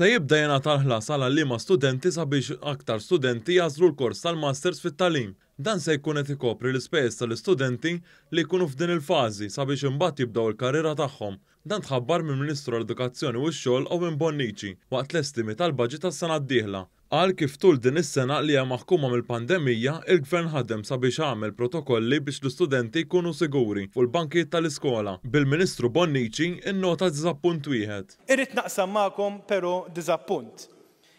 Se jibda jena tal-ħlas għal liema studenti sabiex aktar studenti jazru l-kors tal-masters fit-talim. Dan se jkun qed ikopri l-ispejjeż tal-istudenti li jkunu f'din il-fażi sabiex imbagħad jibdaw il-karriera tagħhom. Dan tħabbar mill-Ministru l-Edukazzjoni u x-Xogħol u minn Bonnici waqt l-estimi tal-baġit tas-sena d-dieħla. Għal kif tul din is-sena li hija maħkuma mill-pandemija, il-gvern ħadem sabiex għamel protokolli biex l-istudenti jkunu siguri fuq il bankiet tal-iskola. Bil-Ministru Bonnici in-nota diżappunt wieħed. Irrid naqsam magħkom però diżappunt.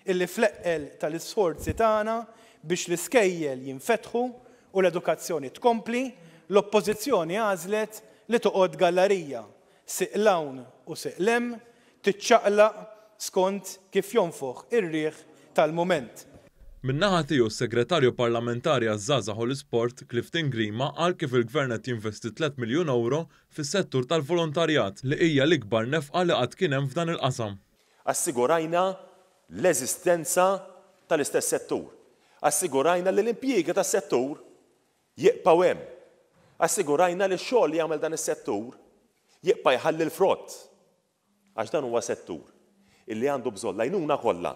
Illi fleqqel tal-isforzi tagħna biex l-iskejjel jinfetħu u l-edukazzjoni tkompli, l-oppożizzjoni għażlet li toqgħod gallerija, siqlawn u siqlem, tiċċaqlaq skont kif jonfoħ ir-rieħ tal-moment. Minnaħa tiju segretarju parlamentari għazzaza u l-sport Clifton Grima għal kif il-gvern qed jinvesti 3 miljun euro fis-settur tal-volontarjat li hija l-ikbar nefqa li għad kien hemm f'dan il-qasam. Assigurajna l-eżistenza tal-istess settur. Assigurajna li l-impjiegi tas-settur jibqgħu hemm. Assigurajna li x-xogħol li jagħmel dan is-settur jibqa' jħalli l-frott. Għax dan huwa settur illi għandu bżonn lajnuna kollha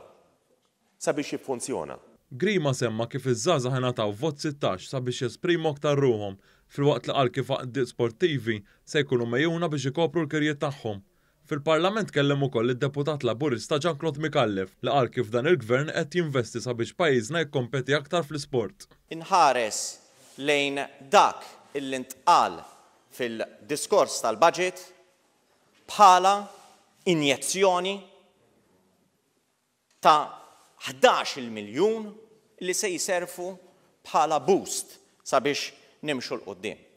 sabiex jiffunzjona. Grima semma kif iż-żaza ta' vot 16 sabiex jesprimu aktar ruhom fil-waqt li qal kif għaddi sportivi se jkunu mejuna biex ikopru l-kirjiet tagħhom. Fil-Parlament kellem ukoll id-deputat laburista Ġanklot Mikallef li qal kif dan il-gvern qed jinvesti sabiex pajjiżna jikkompeti aktar fl-isport. Inħares lejn dak il-intqal fil-diskors tal-budget bħala injezzjoni ta' 11 miljun li se jiserfu bħala boost sabiex nimxu l-qoddim.